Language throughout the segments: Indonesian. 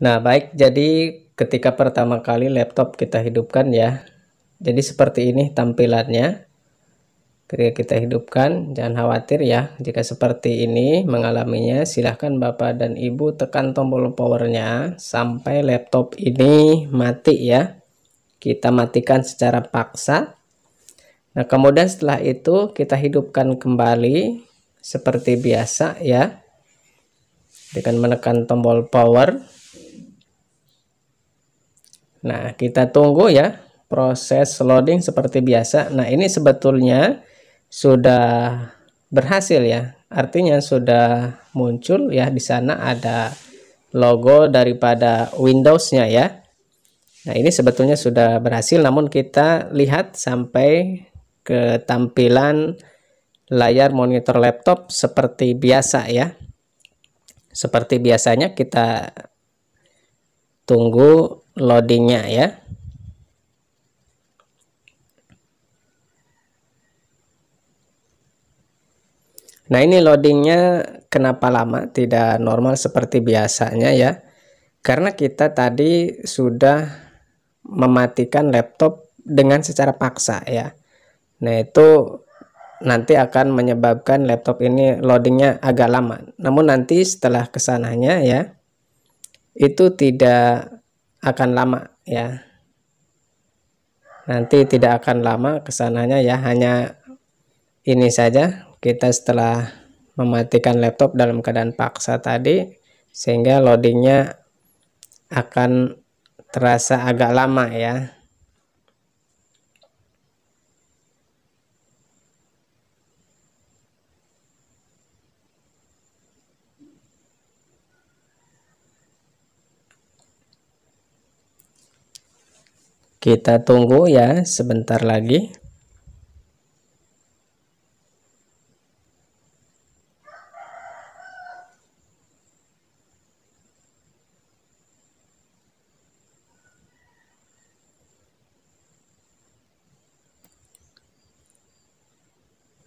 Nah, baik. Jadi ketika pertama kali laptop kita hidupkan ya. Jadi seperti ini tampilannya. Ketika kita hidupkan, jangan khawatir ya. Jika seperti ini mengalaminya, silahkan Bapak dan Ibu tekan tombol powernya sampai laptop ini mati ya. Kita matikan secara paksa. Nah, kemudian setelah itu kita hidupkan kembali seperti biasa ya. Dengan menekan tombol power Nah, kita tunggu ya proses loading seperti biasa. Nah, ini sebetulnya sudah berhasil ya. Artinya sudah muncul ya di sana ada logo daripada Windows-nya ya. Nah, ini sebetulnya sudah berhasil namun kita lihat sampai ke tampilan layar monitor laptop seperti biasa ya. Seperti biasanya kita tunggu loadingnya ya Nah ini loadingnya kenapa lama tidak normal seperti biasanya ya karena kita tadi sudah mematikan laptop dengan secara paksa ya Nah itu nanti akan menyebabkan laptop ini loadingnya agak lama namun nanti setelah kesananya ya itu tidak akan lama ya nanti tidak akan lama kesananya ya hanya ini saja kita setelah mematikan laptop dalam keadaan paksa tadi sehingga loadingnya akan terasa agak lama ya Kita tunggu ya sebentar lagi.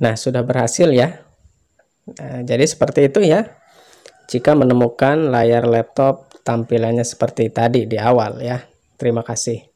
Nah, sudah berhasil ya. Nah, jadi seperti itu ya. Jika menemukan layar laptop tampilannya seperti tadi di awal ya. Terima kasih.